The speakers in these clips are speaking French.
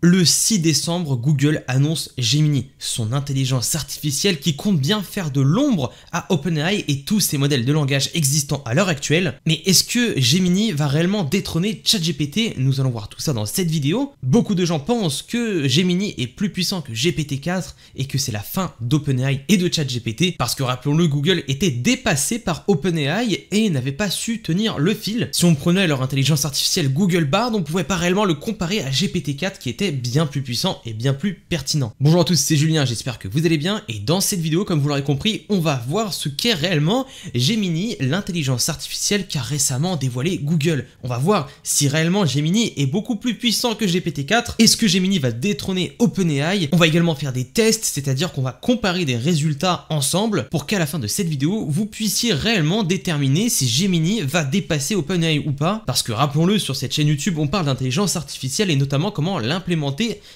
Le 6 décembre, Google annonce Gemini, son intelligence artificielle qui compte bien faire de l'ombre à OpenAI et tous ses modèles de langage existants à l'heure actuelle. Mais est-ce que Gemini va réellement détrôner ChatGPT Nous allons voir tout ça dans cette vidéo. Beaucoup de gens pensent que Gemini est plus puissant que GPT-4 et que c'est la fin d'OpenAI et de ChatGPT parce que rappelons-le, Google était dépassé par OpenAI et n'avait pas su tenir le fil. Si on prenait leur intelligence artificielle Google Bard, on pouvait pas réellement le comparer à GPT-4 qui était bien plus puissant et bien plus pertinent. Bonjour à tous, c'est Julien, j'espère que vous allez bien et dans cette vidéo, comme vous l'aurez compris, on va voir ce qu'est réellement Gemini, l'intelligence artificielle qu'a récemment dévoilé Google. On va voir si réellement Gemini est beaucoup plus puissant que GPT-4, est-ce que Gemini va détrôner OpenAI, on va également faire des tests, c'est-à-dire qu'on va comparer des résultats ensemble pour qu'à la fin de cette vidéo, vous puissiez réellement déterminer si Gemini va dépasser OpenAI ou pas, parce que rappelons-le, sur cette chaîne YouTube, on parle d'intelligence artificielle et notamment comment l'implémenter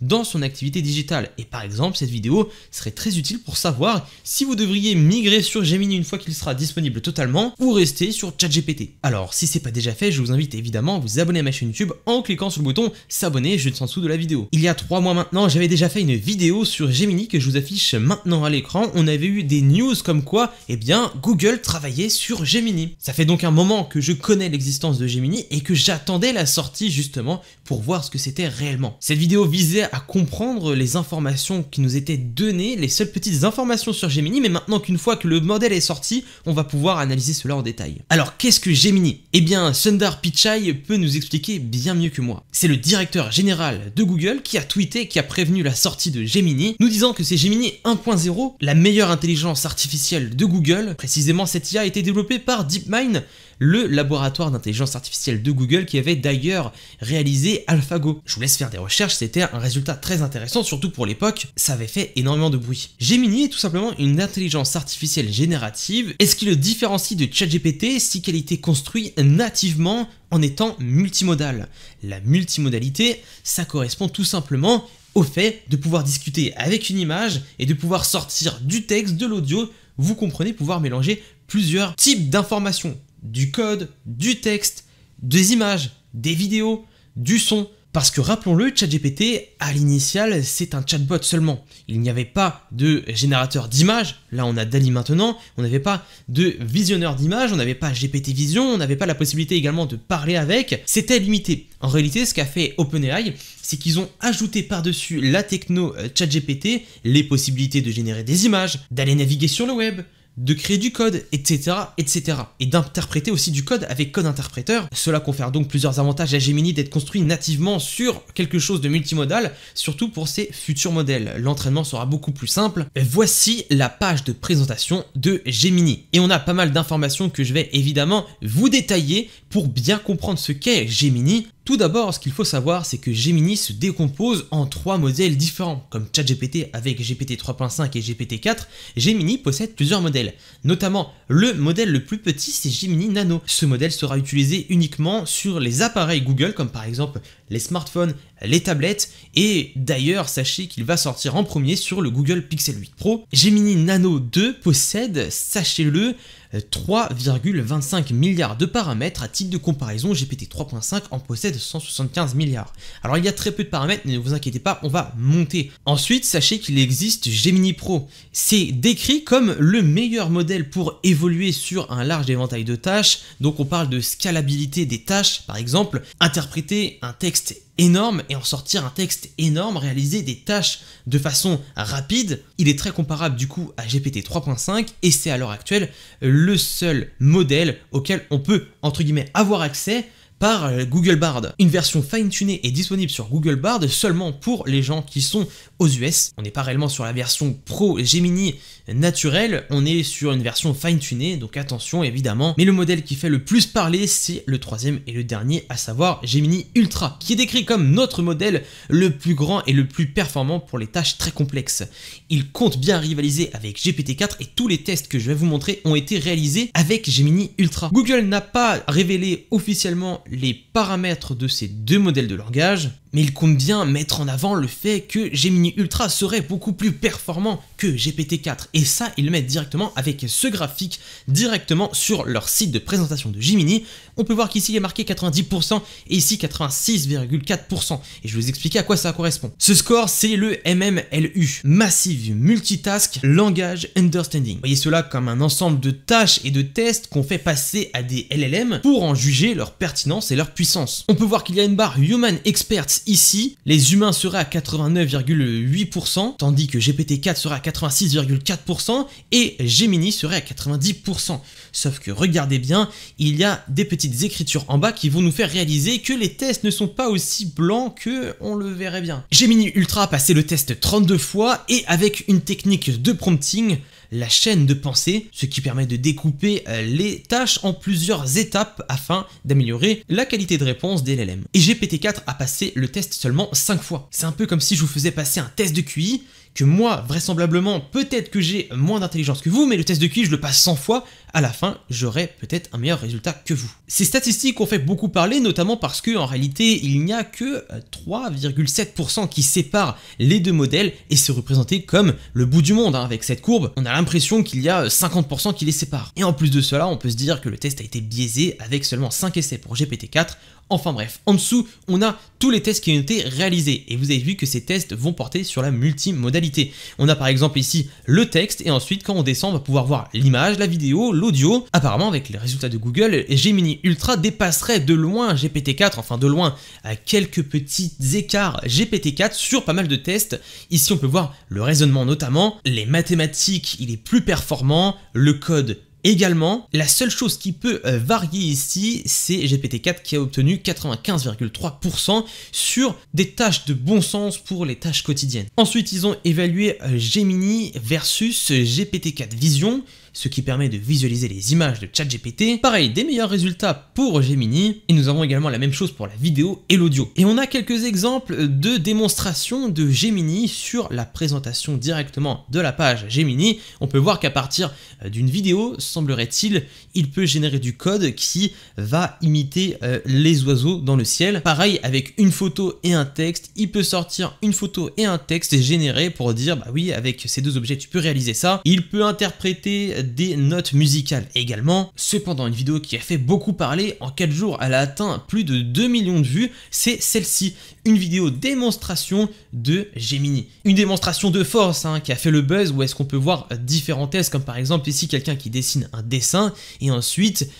dans son activité digitale. Et par exemple, cette vidéo serait très utile pour savoir si vous devriez migrer sur Gemini une fois qu'il sera disponible totalement ou rester sur ChatGPT. Alors, si c'est pas déjà fait, je vous invite évidemment à vous abonner à ma chaîne YouTube en cliquant sur le bouton s'abonner juste en dessous de la vidéo. Il y a trois mois maintenant, j'avais déjà fait une vidéo sur Gemini que je vous affiche maintenant à l'écran. On avait eu des news comme quoi, et eh bien, Google travaillait sur Gemini. Ça fait donc un moment que je connais l'existence de Gemini et que j'attendais la sortie justement pour voir ce que c'était réellement. Cette vidéo visait à comprendre les informations qui nous étaient données, les seules petites informations sur Gemini, mais maintenant qu'une fois que le modèle est sorti, on va pouvoir analyser cela en détail. Alors qu'est-ce que Gemini Eh bien Sundar Pichai peut nous expliquer bien mieux que moi. C'est le directeur général de Google qui a tweeté, qui a prévenu la sortie de Gemini, nous disant que c'est Gemini 1.0, la meilleure intelligence artificielle de Google. Précisément cette IA a été développée par DeepMind, le laboratoire d'intelligence artificielle de Google qui avait d'ailleurs réalisé AlphaGo. Je vous laisse faire des recherches, c'était un résultat très intéressant, surtout pour l'époque, ça avait fait énormément de bruit. Gemini est tout simplement une intelligence artificielle générative, et ce qui le différencie de ChatGPT, si qu'elle était construite nativement en étant multimodale. La multimodalité, ça correspond tout simplement au fait de pouvoir discuter avec une image et de pouvoir sortir du texte, de l'audio, vous comprenez, pouvoir mélanger plusieurs types d'informations, du code, du texte, des images, des vidéos, du son. Parce que rappelons-le, ChatGPT, à l'initial, c'est un chatbot seulement. Il n'y avait pas de générateur d'images, là on a Dali maintenant, on n'avait pas de visionneur d'images, on n'avait pas GPT Vision, on n'avait pas la possibilité également de parler avec, c'était limité. En réalité, ce qu'a fait OpenAI, c'est qu'ils ont ajouté par-dessus la techno euh, ChatGPT les possibilités de générer des images, d'aller naviguer sur le web, de créer du code, etc., etc., et d'interpréter aussi du code avec code interpréteur. Cela confère donc plusieurs avantages à Gemini d'être construit nativement sur quelque chose de multimodal, surtout pour ses futurs modèles. L'entraînement sera beaucoup plus simple. Voici la page de présentation de Gemini. Et on a pas mal d'informations que je vais évidemment vous détailler pour bien comprendre ce qu'est Gemini, tout d'abord, ce qu'il faut savoir, c'est que Gemini se décompose en trois modèles différents. Comme ChatGPT avec GPT 3.5 et GPT 4, Gemini possède plusieurs modèles. Notamment, le modèle le plus petit, c'est Gemini Nano. Ce modèle sera utilisé uniquement sur les appareils Google, comme par exemple les smartphones, les tablettes, et d'ailleurs sachez qu'il va sortir en premier sur le Google Pixel 8 Pro. Gemini Nano 2 possède, sachez-le, 3,25 milliards de paramètres à titre de comparaison, GPT 3.5 en possède 175 milliards. Alors il y a très peu de paramètres, mais ne vous inquiétez pas, on va monter. Ensuite, sachez qu'il existe Gemini Pro. C'est décrit comme le meilleur modèle pour évoluer sur un large éventail de tâches, donc on parle de scalabilité des tâches, par exemple, interpréter un texte énorme et en sortir un texte énorme, réaliser des tâches de façon rapide. Il est très comparable du coup à GPT 3.5 et c'est à l'heure actuelle le seul modèle auquel on peut entre guillemets avoir accès par Google Bard. Une version fine-tunée est disponible sur Google Bard seulement pour les gens qui sont aux US. On n'est pas réellement sur la version pro Gemini Naturel, on est sur une version fine-tunée, donc attention évidemment. Mais le modèle qui fait le plus parler, c'est le troisième et le dernier, à savoir Gemini Ultra, qui est décrit comme notre modèle le plus grand et le plus performant pour les tâches très complexes. Il compte bien rivaliser avec GPT-4 et tous les tests que je vais vous montrer ont été réalisés avec Gemini Ultra. Google n'a pas révélé officiellement les paramètres de ces deux modèles de langage, mais il compte bien mettre en avant le fait que Gemini Ultra serait beaucoup plus performant que GPT-4 et ça ils le mettent directement avec ce graphique directement sur leur site de présentation de Gemini on peut voir qu'ici il est marqué 90% et ici 86,4%. Et je vais vous expliquer à quoi ça correspond. Ce score, c'est le MMLU, Massive Multitask Language Understanding. voyez cela comme un ensemble de tâches et de tests qu'on fait passer à des LLM pour en juger leur pertinence et leur puissance. On peut voir qu'il y a une barre Human Experts ici, les humains seraient à 89,8%, tandis que GPT-4 serait à 86,4% et Gemini serait à 90%. Sauf que regardez bien, il y a des petits écritures en bas qui vont nous faire réaliser que les tests ne sont pas aussi blancs que on le verrait bien. Gemini Ultra a passé le test 32 fois et avec une technique de prompting, la chaîne de pensée, ce qui permet de découper euh, les tâches en plusieurs étapes afin d'améliorer la qualité de réponse des LLM. Et GPT-4 a passé le test seulement 5 fois. C'est un peu comme si je vous faisais passer un test de QI que moi, vraisemblablement, peut-être que j'ai moins d'intelligence que vous, mais le test de QI, je le passe 100 fois, à la fin, j'aurai peut-être un meilleur résultat que vous. Ces statistiques ont fait beaucoup parler, notamment parce que en réalité, il n'y a que 3,7% euh, qui séparent les deux modèles et c'est représenté comme le bout du monde. Hein. Avec cette courbe, on a l'impression qu'il y a 50% euh, qui les séparent. Et en plus de cela, on peut se dire que le test a été biaisé avec seulement 5 essais pour GPT-4 Enfin bref, en dessous, on a tous les tests qui ont été réalisés et vous avez vu que ces tests vont porter sur la multimodalité. On a par exemple ici le texte et ensuite quand on descend, on va pouvoir voir l'image, la vidéo, l'audio. Apparemment avec les résultats de Google, Gemini Ultra dépasserait de loin GPT-4, enfin de loin à quelques petits écarts GPT-4 sur pas mal de tests. Ici on peut voir le raisonnement notamment, les mathématiques, il est plus performant, le code Également, la seule chose qui peut euh, varier ici, c'est GPT-4 qui a obtenu 95,3% sur des tâches de bon sens pour les tâches quotidiennes. Ensuite, ils ont évalué euh, Gemini versus euh, GPT-4 Vision ce qui permet de visualiser les images de ChatGPT. Pareil, des meilleurs résultats pour Gemini. Et nous avons également la même chose pour la vidéo et l'audio. Et on a quelques exemples de démonstrations de Gemini sur la présentation directement de la page Gemini. On peut voir qu'à partir euh, d'une vidéo, semblerait-il, il peut générer du code qui va imiter euh, les oiseaux dans le ciel. Pareil, avec une photo et un texte, il peut sortir une photo et un texte généré pour dire, bah oui, avec ces deux objets, tu peux réaliser ça. Il peut interpréter des notes musicales également. Cependant, une vidéo qui a fait beaucoup parler, en 4 jours elle a atteint plus de 2 millions de vues, c'est celle-ci, une vidéo démonstration de Gemini. Une démonstration de force hein, qui a fait le buzz où est-ce qu'on peut voir différentes tests comme par exemple ici quelqu'un qui dessine un dessin et ensuite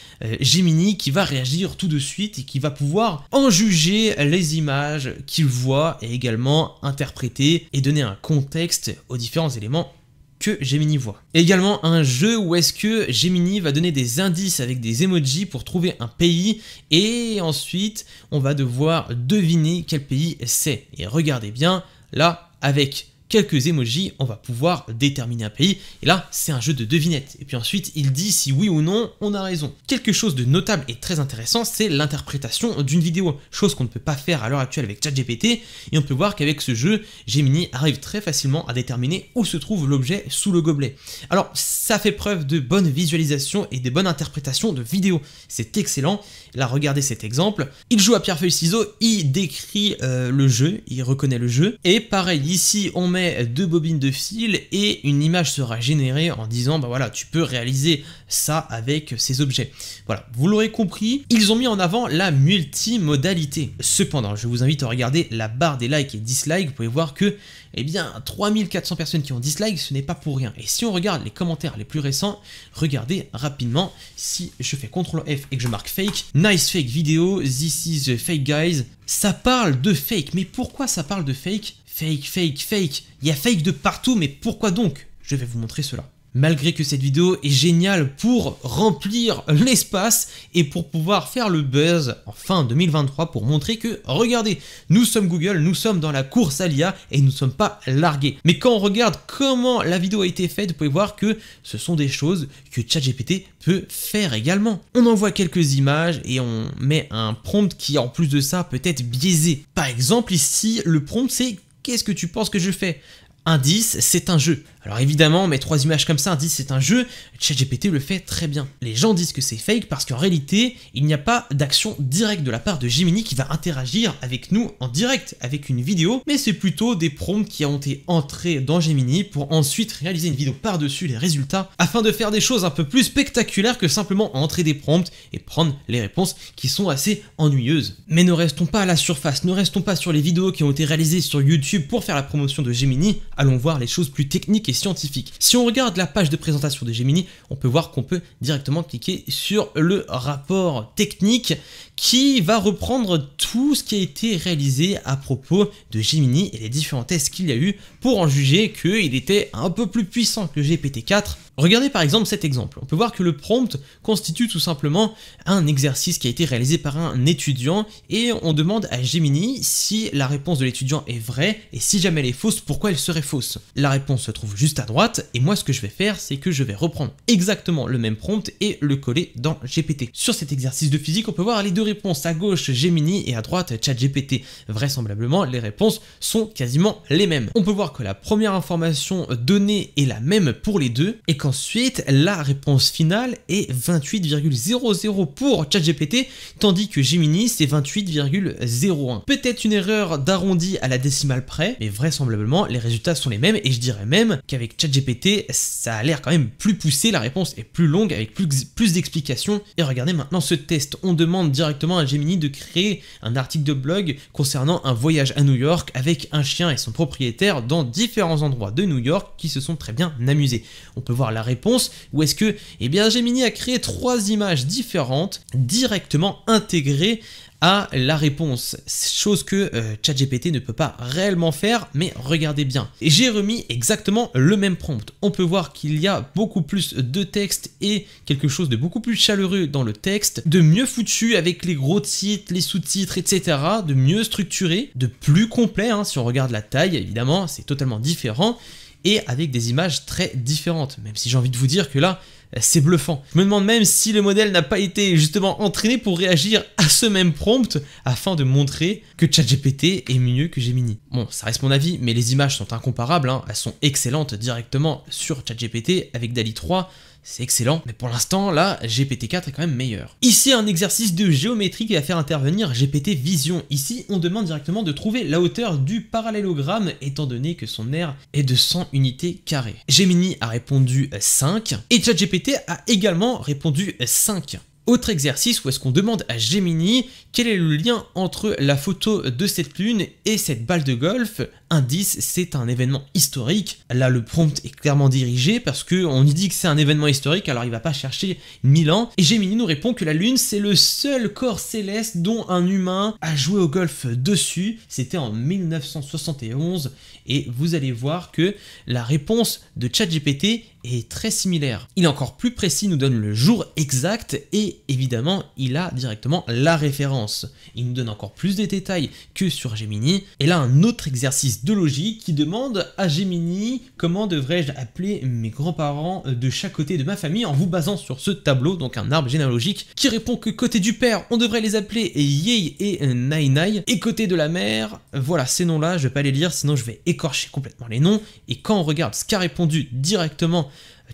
gémini euh, Gemini qui va réagir tout de suite et qui va pouvoir en juger les images qu'il voit et également interpréter et donner un contexte aux différents éléments que Gemini voit. également un jeu où est-ce que Gemini va donner des indices avec des emojis pour trouver un pays et ensuite on va devoir deviner quel pays c'est. Et regardez bien, là, avec quelques emojis, on va pouvoir déterminer un pays. Et là, c'est un jeu de devinettes. Et puis ensuite, il dit si oui ou non, on a raison. Quelque chose de notable et très intéressant, c'est l'interprétation d'une vidéo, chose qu'on ne peut pas faire à l'heure actuelle avec ChatGPT. Et on peut voir qu'avec ce jeu, Gemini arrive très facilement à déterminer où se trouve l'objet sous le gobelet. Alors, ça fait preuve de bonne visualisation et de bonnes interprétations de vidéos. C'est excellent. Là, regardez cet exemple. Il joue à pierre-feuille-ciseaux, il décrit euh, le jeu, il reconnaît le jeu. Et pareil, ici, on deux bobines de fil et une image sera générée en disant bah voilà tu peux réaliser ça avec ces objets. Voilà, vous l'aurez compris, ils ont mis en avant la multimodalité. Cependant, je vous invite à regarder la barre des likes et dislikes, vous pouvez voir que eh bien 3400 personnes qui ont dislike, ce n'est pas pour rien. Et si on regarde les commentaires les plus récents, regardez rapidement si je fais CTRL F et que je marque fake, nice fake vidéo, this is fake guys, ça parle de fake, mais pourquoi ça parle de fake Fake, fake, fake. Il y a fake de partout, mais pourquoi donc Je vais vous montrer cela. Malgré que cette vidéo est géniale pour remplir l'espace et pour pouvoir faire le buzz en fin 2023 pour montrer que, regardez, nous sommes Google, nous sommes dans la course à l'IA et nous ne sommes pas largués. Mais quand on regarde comment la vidéo a été faite, vous pouvez voir que ce sont des choses que ChatGPT peut faire également. On envoie quelques images et on met un prompt qui, en plus de ça, peut être biaisé. Par exemple, ici, le prompt c'est Qu'est-ce que tu penses que je fais Un 10, c'est un jeu. Alors évidemment, mes trois images comme ça que c'est un jeu, ChatGPT le fait très bien. Les gens disent que c'est fake parce qu'en réalité, il n'y a pas d'action directe de la part de Gemini qui va interagir avec nous en direct avec une vidéo, mais c'est plutôt des prompts qui ont été entrés dans Gemini pour ensuite réaliser une vidéo par-dessus les résultats afin de faire des choses un peu plus spectaculaires que simplement entrer des prompts et prendre les réponses qui sont assez ennuyeuses. Mais ne restons pas à la surface, ne restons pas sur les vidéos qui ont été réalisées sur YouTube pour faire la promotion de Gemini, allons voir les choses plus techniques et scientifique. Si on regarde la page de présentation de Gemini, on peut voir qu'on peut directement cliquer sur le rapport technique qui va reprendre tout ce qui a été réalisé à propos de Gemini et les différents tests qu'il y a eu pour en juger qu'il était un peu plus puissant que GPT-4 Regardez par exemple cet exemple. On peut voir que le prompt constitue tout simplement un exercice qui a été réalisé par un étudiant et on demande à Gemini si la réponse de l'étudiant est vraie et si jamais elle est fausse, pourquoi elle serait fausse. La réponse se trouve juste à droite et moi ce que je vais faire c'est que je vais reprendre exactement le même prompt et le coller dans GPT. Sur cet exercice de physique on peut voir les deux réponses à gauche Gemini et à droite ChatGPT. Vraisemblablement les réponses sont quasiment les mêmes. On peut voir que la première information donnée est la même pour les deux et Ensuite, la réponse finale est 28,00 pour ChatGPT, tandis que Gemini, c'est 28,01. Peut-être une erreur d'arrondi à la décimale près, mais vraisemblablement, les résultats sont les mêmes, et je dirais même qu'avec ChatGPT, ça a l'air quand même plus poussé, la réponse est plus longue, avec plus, plus d'explications. Et regardez maintenant ce test, on demande directement à Gemini de créer un article de blog concernant un voyage à New York avec un chien et son propriétaire dans différents endroits de New York qui se sont très bien amusés. On peut voir la réponse ou est-ce que eh bien, Gemini a créé trois images différentes directement intégrées à la réponse, chose que euh, ChatGPT ne peut pas réellement faire, mais regardez bien. j'ai remis exactement le même prompt. On peut voir qu'il y a beaucoup plus de texte et quelque chose de beaucoup plus chaleureux dans le texte, de mieux foutu avec les gros titres, les sous-titres, etc., de mieux structuré, de plus complet, hein, si on regarde la taille, évidemment, c'est totalement différent, et avec des images très différentes, même si j'ai envie de vous dire que là, c'est bluffant. Je me demande même si le modèle n'a pas été justement entraîné pour réagir à ce même prompt afin de montrer que ChatGPT est mieux que Gemini. Bon, ça reste mon avis, mais les images sont incomparables, hein. elles sont excellentes directement sur ChatGPT avec DALI 3 c'est excellent, mais pour l'instant, là, GPT-4 est quand même meilleur. Ici, un exercice de géométrie qui va faire intervenir GPT Vision. Ici, on demande directement de trouver la hauteur du parallélogramme, étant donné que son aire est de 100 unités carrées. Gemini a répondu 5, euh, et GPT a également répondu 5. Euh, Autre exercice où est-ce qu'on demande à Gemini quel est le lien entre la photo de cette lune et cette balle de golf indice, c'est un événement historique. Là, le prompt est clairement dirigé parce qu'on y dit que c'est un événement historique, alors il va pas chercher 1000 ans. Et Gemini nous répond que la Lune, c'est le seul corps céleste dont un humain a joué au golf dessus. C'était en 1971. Et vous allez voir que la réponse de ChatGPT est très similaire. Il est encore plus précis, nous donne le jour exact et évidemment, il a directement la référence. Il nous donne encore plus de détails que sur Gemini. Et là, un autre exercice de logique qui demande à Gemini comment devrais-je appeler mes grands-parents euh, de chaque côté de ma famille en vous basant sur ce tableau, donc un arbre généalogique, qui répond que côté du père, on devrait les appeler Yei et Nai et côté de la mère, voilà ces noms-là, je vais pas les lire sinon je vais écorcher complètement les noms, et quand on regarde ce qu'a répondu directement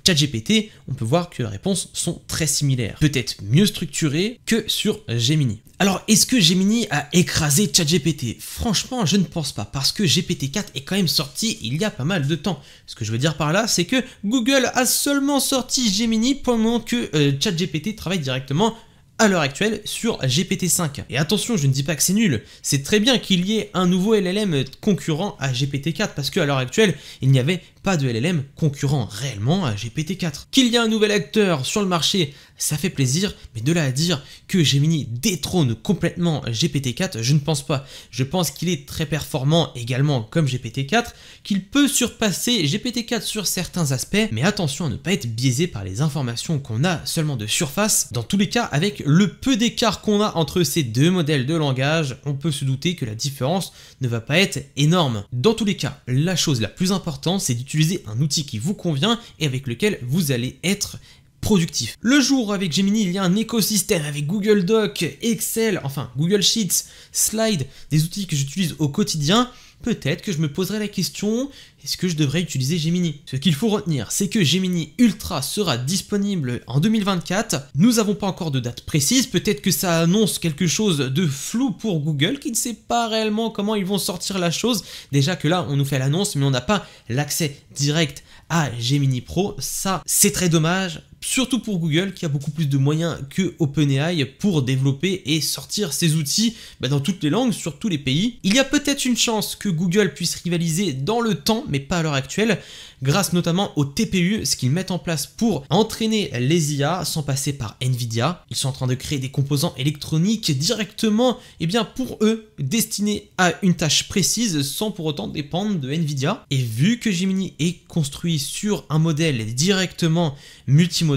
ChatGPT, on peut voir que les réponses sont très similaires, peut-être mieux structurées que sur Gemini. Alors, est-ce que Gemini a écrasé ChatGPT Franchement, je ne pense pas, parce que GPT-4 est quand même sorti il y a pas mal de temps. Ce que je veux dire par là, c'est que Google a seulement sorti Gemini pendant que euh, ChatGPT travaille directement à l'heure actuelle sur GPT-5. Et attention, je ne dis pas que c'est nul, c'est très bien qu'il y ait un nouveau LLM concurrent à GPT-4 parce qu'à l'heure actuelle, il n'y avait pas de LLM concurrent réellement à GPT-4. Qu'il y a un nouvel acteur sur le marché, ça fait plaisir, mais de là à dire que Gemini détrône complètement GPT-4, je ne pense pas. Je pense qu'il est très performant également comme GPT-4, qu'il peut surpasser GPT-4 sur certains aspects, mais attention à ne pas être biaisé par les informations qu'on a seulement de surface. Dans tous les cas, avec le peu d'écart qu'on a entre ces deux modèles de langage, on peut se douter que la différence ne va pas être énorme. Dans tous les cas, la chose la plus importante, c'est d'utiliser utilisez un outil qui vous convient et avec lequel vous allez être productif. Le jour avec Gemini, il y a un écosystème avec Google Docs, Excel, enfin Google Sheets, Slide, des outils que j'utilise au quotidien peut-être que je me poserai la question est-ce que je devrais utiliser Gemini Ce qu'il faut retenir, c'est que Gemini Ultra sera disponible en 2024. Nous n'avons pas encore de date précise, peut-être que ça annonce quelque chose de flou pour Google qui ne sait pas réellement comment ils vont sortir la chose. Déjà que là, on nous fait l'annonce, mais on n'a pas l'accès direct à Gemini Pro. Ça, c'est très dommage surtout pour Google qui a beaucoup plus de moyens que OpenAI pour développer et sortir ses outils bah, dans toutes les langues, sur tous les pays. Il y a peut-être une chance que Google puisse rivaliser dans le temps, mais pas à l'heure actuelle, grâce notamment au TPU, ce qu'ils mettent en place pour entraîner les IA sans passer par Nvidia. Ils sont en train de créer des composants électroniques directement eh bien, pour eux, destinés à une tâche précise sans pour autant dépendre de Nvidia. Et vu que Gemini est construit sur un modèle directement multimodal,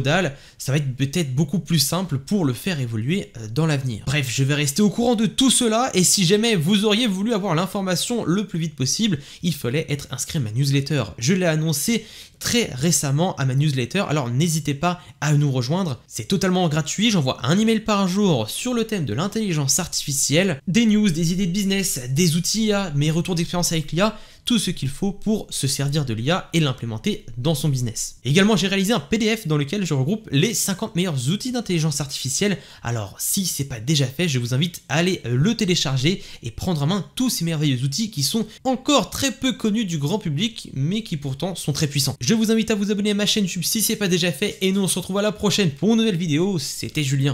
ça va être peut-être beaucoup plus simple pour le faire évoluer euh, dans l'avenir. Bref, je vais rester au courant de tout cela et si jamais vous auriez voulu avoir l'information le plus vite possible, il fallait être inscrit à ma newsletter. Je l'ai annoncé très récemment à ma newsletter, alors n'hésitez pas à nous rejoindre. C'est totalement gratuit, j'envoie un email par jour sur le thème de l'intelligence artificielle, des news, des idées de business, des outils ah, mes retours d'expérience avec l'IA, tout ce qu'il faut pour se servir de l'IA et l'implémenter dans son business. Également, j'ai réalisé un PDF dans lequel je regroupe les 50 meilleurs outils d'intelligence artificielle. Alors, si c'est pas déjà fait, je vous invite à aller le télécharger et prendre en main tous ces merveilleux outils qui sont encore très peu connus du grand public, mais qui pourtant sont très puissants. Je vous invite à vous abonner à ma chaîne YouTube si n'est pas déjà fait, et nous on se retrouve à la prochaine pour une nouvelle vidéo. C'était Julien.